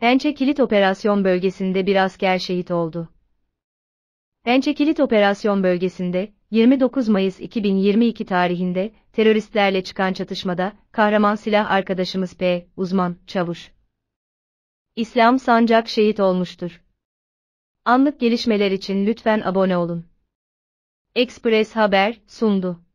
Pençe Kilit Operasyon Bölgesi'nde bir asker şehit oldu. Pençe Kilit Operasyon Bölgesi'nde, 29 Mayıs 2022 tarihinde, teröristlerle çıkan çatışmada, kahraman silah arkadaşımız P. Uzman, Çavuş. İslam Sancak şehit olmuştur. Anlık gelişmeler için lütfen abone olun. Express Haber, sundu.